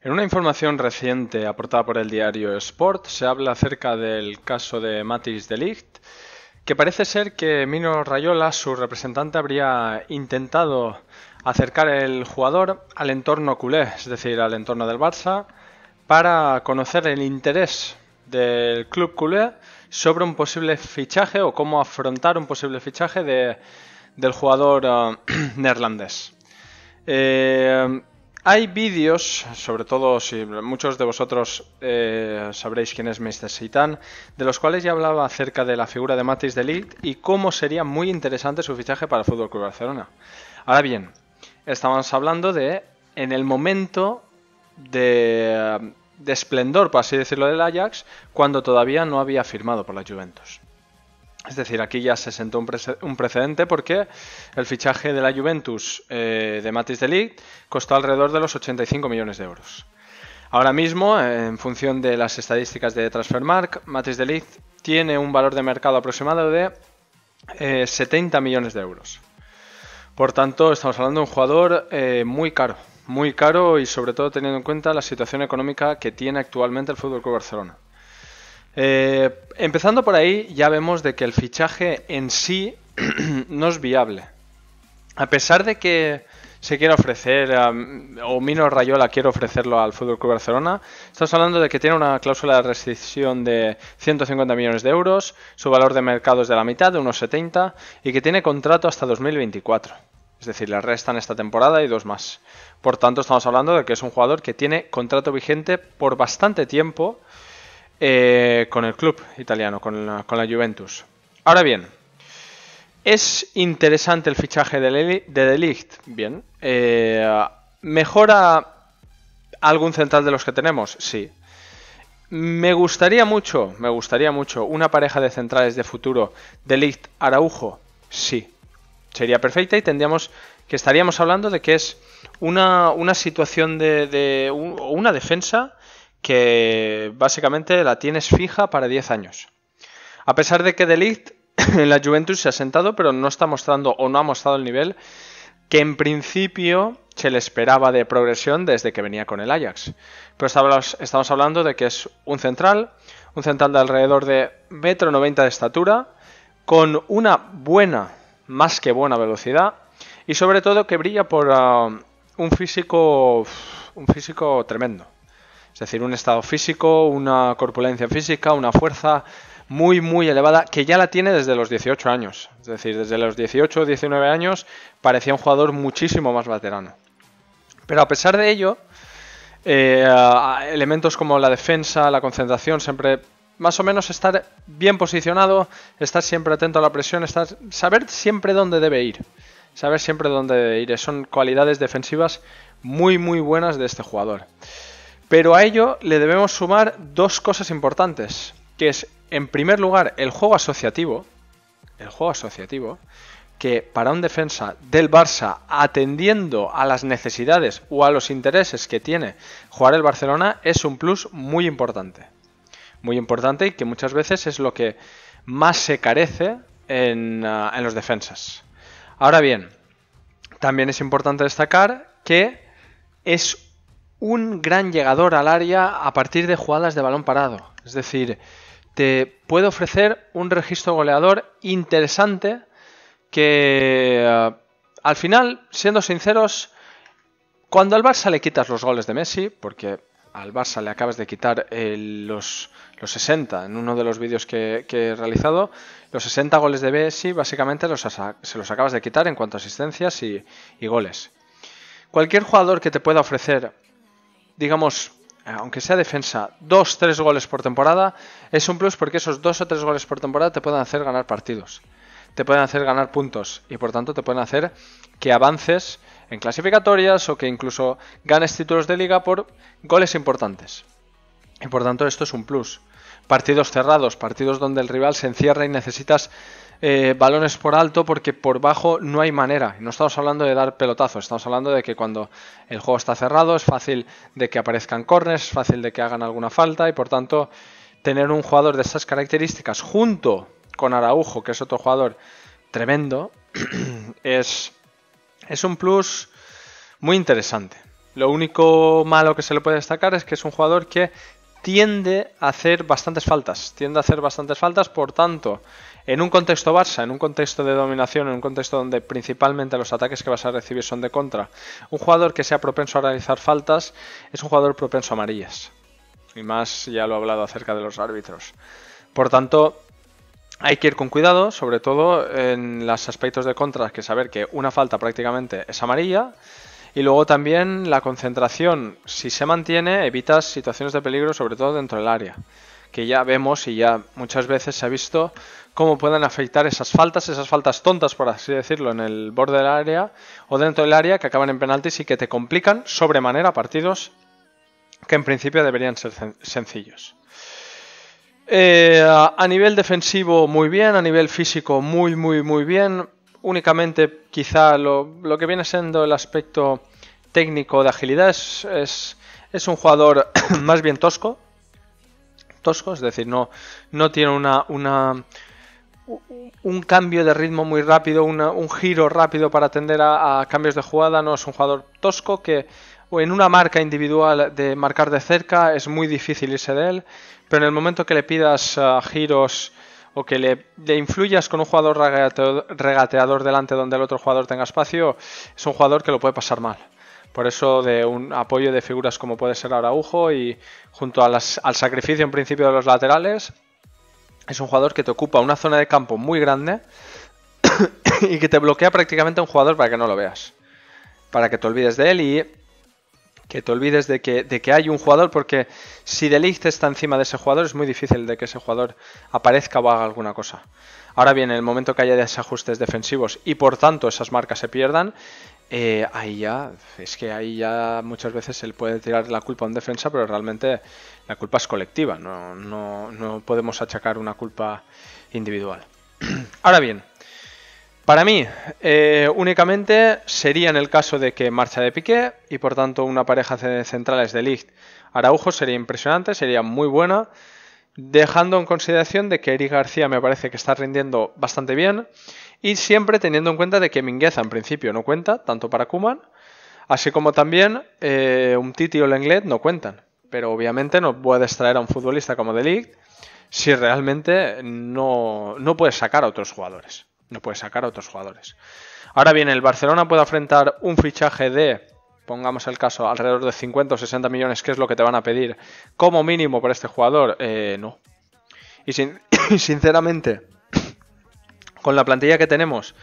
En una información reciente aportada por el diario Sport se habla acerca del caso de Matis de Ligt, que parece ser que Mino Rayola, su representante, habría intentado acercar el jugador al entorno culé, es decir, al entorno del Barça, para conocer el interés del club culé sobre un posible fichaje o cómo afrontar un posible fichaje de, del jugador eh, neerlandés. Eh, hay vídeos, sobre todo si muchos de vosotros eh, sabréis quién es Mr. Seitan, de los cuales ya hablaba acerca de la figura de Matis de Ligt y cómo sería muy interesante su fichaje para el Fútbol Club Barcelona. Ahora bien, estábamos hablando de en el momento de, de esplendor, por así decirlo, del Ajax, cuando todavía no había firmado por la Juventus. Es decir, aquí ya se sentó un, precedente porque el fichaje de la Juventus eh, de Matis de Ligt costó alrededor de los 85 millones de euros. Ahora mismo, en función de las estadísticas de Transfermark, Matis de Ligt tiene un valor de mercado aproximado de 70 eh, millones de euros. Por tanto, estamos hablando de un jugador eh, muy caro, muy caro y sobre todo teniendo en cuenta la situación económica que tiene actualmente el Fútbol Club Barcelona. Eh, empezando por ahí, ya vemos de que el fichaje en sí no es viable. A pesar de que se quiere ofrecer, o Mino Rayola quiere ofrecerlo al Fútbol Barcelona. Estamos hablando de que tiene una cláusula de rescisión de 150 millones de euros, su valor de mercado es de la mitad, de unos 70, y que tiene contrato hasta 2024. Es decir, le restan esta temporada y dos más. Por tanto, estamos hablando de que es un jugador que tiene contrato vigente por bastante tiempo eh, con el club italiano, con la, Juventus. Ahora bien, es interesante el fichaje de, Delict. Bien, eh, mejora algún central de los que tenemos, sí. Me gustaría mucho, me gustaría mucho una pareja de centrales de futuro, Delict Araujo, sí. Sería perfecta y tendríamos que estaríamos hablando de que es una, situación de, una defensa que básicamente la tienes fija para 10 años. A pesar de que Delict en la Juventus se ha sentado, pero no está mostrando o no ha mostrado el nivel que en principio se le esperaba de progresión desde que venía con el Ajax. Pero estamos hablando de que es un central, un central de alrededor de 1,90 m de estatura, con una buena, más que buena velocidad, y sobre todo que brilla por ah, un físico. un físico tremendo. Es decir, un estado físico, una corpulencia física, una fuerza muy, muy elevada, que ya la tiene desde los 18 años. Es decir, desde los 18 o 19 años parecía un jugador muchísimo más veterano. Pero a pesar de ello, eh, elementos como la defensa, la concentración, siempre más o menos estar bien posicionado, estar siempre atento a la presión, saber siempre dónde debe ir. Saber siempre dónde debe ir. Son cualidades defensivas muy, muy buenas de este jugador. Pero a ello le debemos sumar dos cosas importantes, que es, en primer lugar, el juego asociativo, el juego asociativo, que para un defensa del Barça, atendiendo a las necesidades o a los intereses que tiene jugar el Barcelona, es un plus muy importante. Muy importante y que muchas veces es lo que más se carece en, ah, en los defensas. Ahora bien, también es importante destacar que es un gran llegador al área a partir de jugadas de balón parado. Es decir, te puede ofrecer un registro goleador interesante que eh, al final, siendo sinceros, cuando al Barça le quitas los goles de Messi, porque al Barça le acabas de quitar eh, los, los, 60 en uno de los vídeos que, he realizado. Los 60 goles de Messi básicamente los, se los acabas de quitar en cuanto a asistencias y, goles. Cualquier jugador que te pueda ofrecer digamos, eh, aunque sea defensa, dos, tres goles por temporada, es un plus porque esos dos o tres goles por temporada te pueden hacer ganar partidos, te pueden hacer ganar puntos y por tanto te pueden hacer que avances en clasificatorias o que incluso ganes títulos de liga por goles importantes. Y por tanto esto es un plus. Partidos cerrados, partidos donde el rival se encierra y necesitas eh, balones por alto porque por bajo no hay manera. No estamos hablando de dar pelotazos, estamos hablando de que cuando el juego está cerrado es fácil de que aparezcan corners, es fácil de que hagan alguna falta y por tanto tener un jugador de esas características junto con Araujo, que es otro jugador tremendo, es, es un plus muy interesante. Lo único malo que se le puede destacar es que es un jugador que tiende a hacer bastantes faltas, tiende a hacer bastantes faltas, por tanto, en un contexto Barça, en un contexto de dominación, en un contexto donde principalmente los ataques que vas a recibir son de contra, un jugador que sea propenso a realizar faltas es un jugador propenso a amarillas. Y más ya lo he hablado acerca de los árbitros. Por tanto, hay que ir con cuidado, sobre todo en los aspectos de contra, que saber que una falta prácticamente es amarilla y luego también la concentración, si se mantiene, evitas situaciones de peligro, sobre todo dentro del área, que ya vemos y ya muchas veces se ha visto cómo pueden afectar esas faltas, esas faltas tontas, por así decirlo, en el borde del área o dentro del área que acaban en penaltis y que te complican sobremanera partidos que en principio deberían ser sencillos. Eh, a nivel defensivo muy bien, a nivel físico muy muy muy bien únicamente quizá lo, que viene siendo el aspecto técnico de agilidad es, es, un jugador más bien tosco. Tosco, es decir, no, no tiene una, un cambio de ritmo muy rápido, un giro rápido para atender a, cambios de jugada, no es un jugador tosco que en una marca individual de marcar de cerca es muy difícil irse de él, pero en el momento que le pidas ah, giros o que le, influyas con un jugador regateador, delante donde el otro jugador tenga espacio, es un jugador que lo puede pasar mal. Por eso de un apoyo de figuras como puede ser Araujo y junto al sacrificio en principio de los laterales, es un jugador que te ocupa una zona de campo muy grande y que te bloquea prácticamente a un jugador para que no lo veas. Para que te olvides de él y que te olvides de que, de que, hay un jugador, porque si Delict está encima de ese jugador, es muy difícil de que ese jugador aparezca o haga alguna cosa. Ahora bien, en el momento que haya desajustes defensivos y por tanto esas marcas se pierdan, eh, ahí ya, es que ahí ya muchas veces se le puede tirar la culpa a un defensa, pero realmente la culpa es colectiva, no podemos achacar una culpa individual. Ahora bien, para mí, eh, únicamente sería en el caso de que marcha de Piqué y por tanto una pareja de centrales de Ligt Araujo sería impresionante, sería muy buena, dejando en consideración de que Eric García me parece que está rindiendo bastante bien y siempre teniendo en cuenta de que Mingueza en principio no cuenta, tanto para Kuman, así como también eh, un Titi o Lenglet no cuentan. Pero obviamente no puedes traer a un futbolista como De Ligt si realmente no, no puedes sacar a otros jugadores. No puede sacar a otros jugadores. Ahora bien, el Barcelona puede afrontar un fichaje de, pongamos el caso, alrededor de 50 o 60 millones, que es lo que te van a pedir como mínimo para este jugador. Eh, no. Y, sinceramente, con la plantilla que tenemos,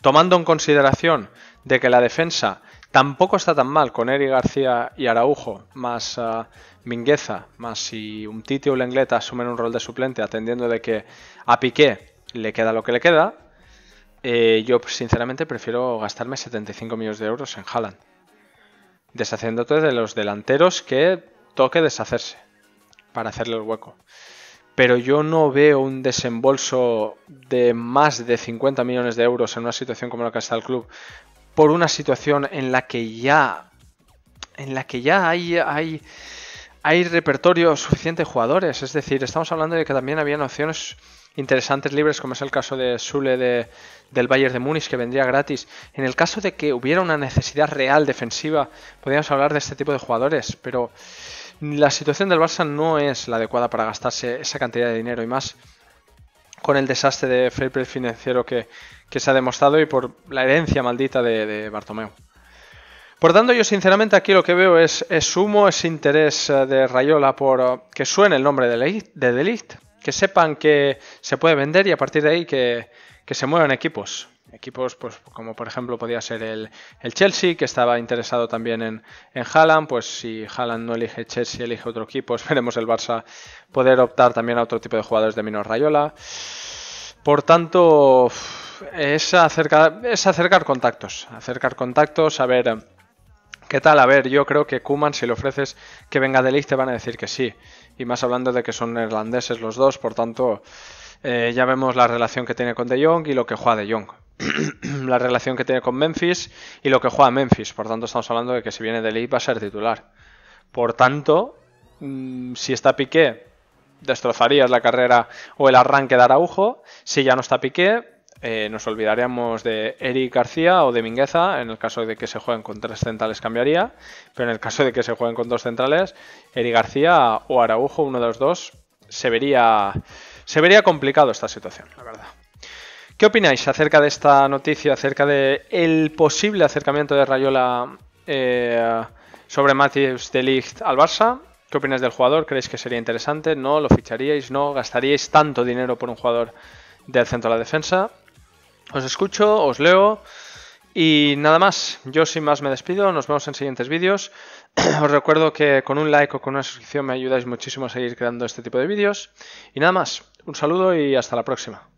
tomando en consideración de que la defensa tampoco está tan mal con Eric García y Araujo, más ah, Mingueza, más si un Titi o Lengleta asumen un rol de suplente, atendiendo de que a Piqué le queda lo que le queda, eh, yo pues, sinceramente prefiero gastarme 75 millones de euros en Haaland. Deshaciéndote de los delanteros que toque deshacerse para hacerle el hueco. Pero yo no veo un desembolso de más de 50 millones de euros en una situación como la que está el club por una situación en la que ya en la que ya hay hay repertorio suficiente de jugadores, es decir, estamos hablando de que también habían opciones interesantes libres, como es el caso de Sule del Bayern de Múnich, que vendría gratis. En el caso de que hubiera una necesidad real defensiva, podríamos hablar de este tipo de jugadores, pero la situación del Barça no es la adecuada para gastarse esa cantidad de dinero y más con el desastre de fair financiero que, se ha demostrado y por la herencia maldita de, de Bartomeu. Por tanto, yo sinceramente aquí lo que veo es, es sumo, es interés eh, de Rayola por oh, que suene el nombre de, de Delict, que sepan que se puede vender y a partir de ahí que, se muevan equipos. Equipos pues, como por ejemplo podía ser el, Chelsea, que estaba interesado también en, en Haaland, pues si Haaland no elige Chelsea, elige otro equipo, esperemos el Barça poder optar también a otro tipo de jugadores de menos Rayola. Por tanto, es acercar, es acercar contactos, acercar contactos, ¿Qué tal? A ver, yo creo que Kuman, si le ofreces que venga de League, te van a decir que sí. Y más hablando de que son neerlandeses los dos, por tanto, eh, ya vemos la relación que tiene con De Jong y lo que juega De Jong. la relación que tiene con Memphis y lo que juega Memphis. Por tanto, estamos hablando de que si viene de League va a ser titular. Por tanto, mm, si está Piqué, destrozarías la carrera o el arranque de Araujo. Si ya no está Piqué, eh, nos olvidaríamos de Eric García o de Mingueza, en el caso de que se jueguen con tres centrales cambiaría, pero en el caso de que se jueguen con dos centrales, Eric García o Araujo, uno de los dos, se vería, se vería complicado esta situación, la verdad. ¿Qué opináis acerca de esta noticia, acerca del el posible acercamiento de Rayola eh, sobre Matheus de Ligt al Barça? ¿Qué opináis del jugador? ¿Creéis que sería interesante? ¿No? ¿Lo ficharíais? ¿No? ¿Gastaríais tanto dinero por un jugador del centro de la defensa? Os escucho, os leo y nada más. Yo sin más me despido, nos vemos en siguientes vídeos. os recuerdo que con un like o con una suscripción me ayudáis muchísimo a seguir creando este tipo de vídeos. Y nada más, un saludo y hasta la próxima.